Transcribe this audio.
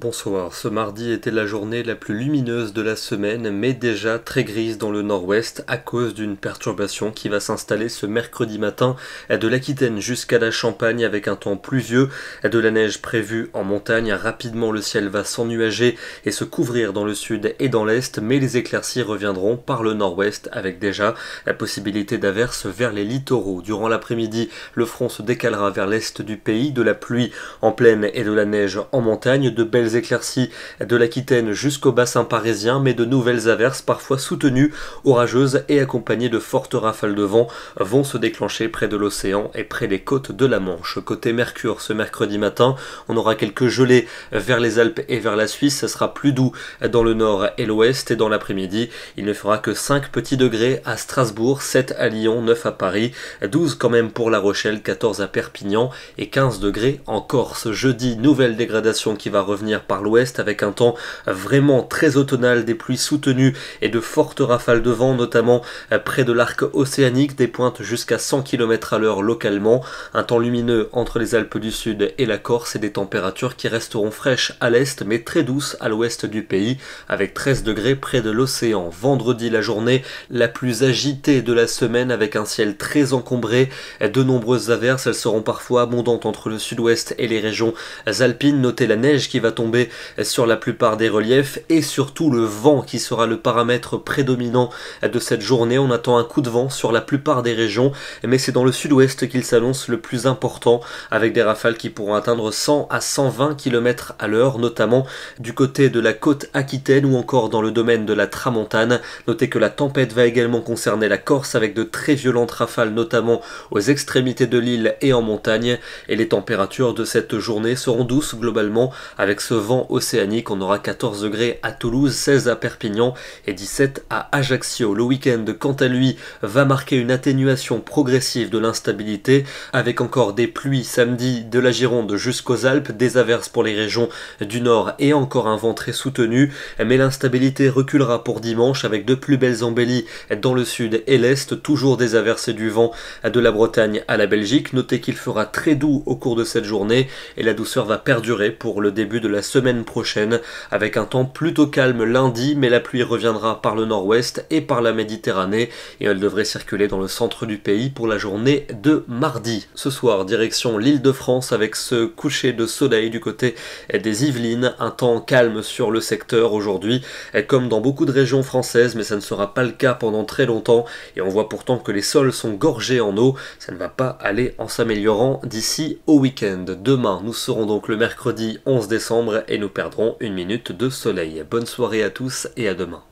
Bonsoir, ce mardi était la journée la plus lumineuse de la semaine, mais déjà très grise dans le nord-ouest à cause d'une perturbation qui va s'installer ce mercredi matin de l'Aquitaine jusqu'à la Champagne avec un temps pluvieux, de la neige prévue en montagne. Rapidement le ciel va s'ennuager et se couvrir dans le sud et dans l'est, mais les éclaircies reviendront par le nord-ouest avec déjà la possibilité d'averses vers les littoraux. Durant l'après-midi, le front se décalera vers l'est du pays, de la pluie en plaine et de la neige en montagne, de belles éclaircies de l'Aquitaine jusqu'au bassin parisien, mais de nouvelles averses, parfois soutenues, orageuses et accompagnées de fortes rafales de vent, vont se déclencher près de l'océan et près des côtes de la Manche. Côté Mercure, ce mercredi matin, on aura quelques gelées vers les Alpes et vers la Suisse. Ce sera plus doux dans le nord et l'ouest, et dans l'après-midi, il ne fera que 5 petits degrés à Strasbourg, 7 à Lyon, 9 à Paris, 12 quand même pour La Rochelle, 14 à Perpignan et 15 degrés en Corse. Jeudi, nouvelle dégradation qui va revenir par l'ouest avec un temps vraiment très automnal, des pluies soutenues et de fortes rafales de vent, notamment euh, près de l'arc océanique, des pointes jusqu'à 100 km à l'heure localement, un temps lumineux entre les Alpes du Sud et la Corse et des températures qui resteront fraîches à l'est mais très douces à l'ouest du pays avec 13 degrés près de l'océan. Vendredi la journée la plus agitée de la semaine avec un ciel très encombré, euh, de nombreuses averses, elles seront parfois abondantes entre le sud-ouest et les régions alpines. Notez la neige qui va tomber sur la plupart des reliefs et surtout le vent qui sera le paramètre prédominant de cette journée. On attend un coup de vent sur la plupart des régions, mais c'est dans le sud-ouest qu'il s'annonce le plus important avec des rafales qui pourront atteindre 100 à 120 km à l'heure, notamment du côté de la côte aquitaine ou encore dans le domaine de la tramontane. Notez que la tempête va également concerner la Corse avec de très violentes rafales, notamment aux extrémités de l'île et en montagne, et les températures de cette journée seront douces globalement avec ce vent océanique. On aura 14 degrés à Toulouse, 16 à Perpignan et 17 à Ajaccio. Le week-end, quant à lui, va marquer une atténuation progressive de l'instabilité avec encore des pluies samedi de la Gironde jusqu'aux Alpes, des averses pour les régions du nord et encore un vent très soutenu. Mais l'instabilité reculera pour dimanche avec de plus belles embellies dans le sud et l'est, toujours des averses et du vent de la Bretagne à la Belgique. Notez qu'il fera très doux au cours de cette journée et la douceur va perdurer pour le début de la semaine prochaine, avec un temps plutôt calme lundi, mais la pluie reviendra par le nord-ouest et par la Méditerranée, et elle devrait circuler dans le centre du pays pour la journée de mardi. Ce soir, direction l'île de France avec ce coucher de soleil du côté des Yvelines, un temps calme sur le secteur aujourd'hui, comme dans beaucoup de régions françaises, mais ça ne sera pas le cas pendant très longtemps, et on voit pourtant que les sols sont gorgés en eau, ça ne va pas aller en s'améliorant d'ici au week-end. Demain, nous serons donc le mercredi 11 décembre, et nous perdrons une minute de soleil. Bonne soirée à tous et à demain.